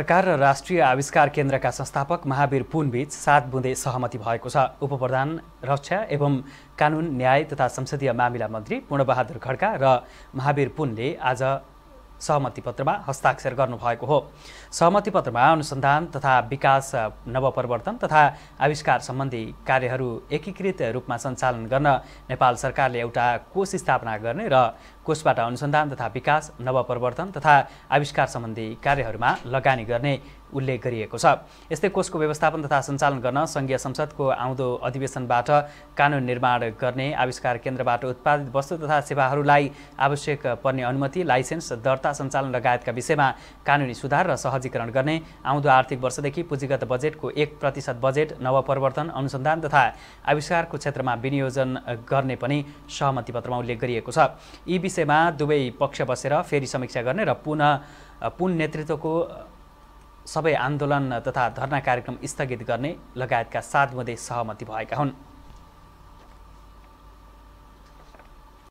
सरकार र राष्ट्रिय आविष्कार केन्द्रका संस्थापक महावीर पुनबीच सात बुँदे सहमति भएको छ उपप्रधान रक्षा एवं कानुन न्याय तथा संसदीय मामिला मन्त्री पूर्णबहादुर खड्का र महावीर पुनले आज सहमति पत्रमा हस्ताक्षर गर्नुभएको हो सहमति पत्रमा अनुसन्धान तथा विकास नवपरिवर्तन तथा आविष्कार सम्बन्धी कार्यहरू एकीकृत रूपमा सञ्चालन गर्न नेपाल सरकारले एउटा कोष स्थापना गर्ने र कोषबाट अनुसन्धान तथा विकास नवप्रवर्तन तथा आविष्कार सम्बन्धी कार्यहरूमा लगानी गर्ने उल्लेख गरिएको छ यस्तै कोषको व्यवस्थापन तथा सञ्चालन गर्न सङ्घीय संसदको आउँदो अधिवेशनबाट कानुन निर्माण गर्ने आविष्कार केन्द्रबाट उत्पादित वस्तु तथा सेवाहरूलाई आवश्यक पर्ने अनुमति लाइसेन्स दर्ता सञ्चालन लगायतका विषयमा कानुनी सुधार र सहजीकरण गर्ने आउँदो आर्थिक वर्षदेखि पुँजीगत बजेटको एक प्रतिशत बजेट नवपरिवर्तन अनुसन्धान तथा आविष्कारको क्षेत्रमा विनियोजन गर्ने पनि सहमति पत्रमा उल्लेख गरिएको छ यी मा दुवै पक्ष बसेर फेरि समीक्षा गर्ने र पुनः पुन नेतृत्वको सबै आन्दोलन तथा धरना कार्यक्रम स्थगित गर्ने लगायतका सात मुद्दे सहमति भएका हुन्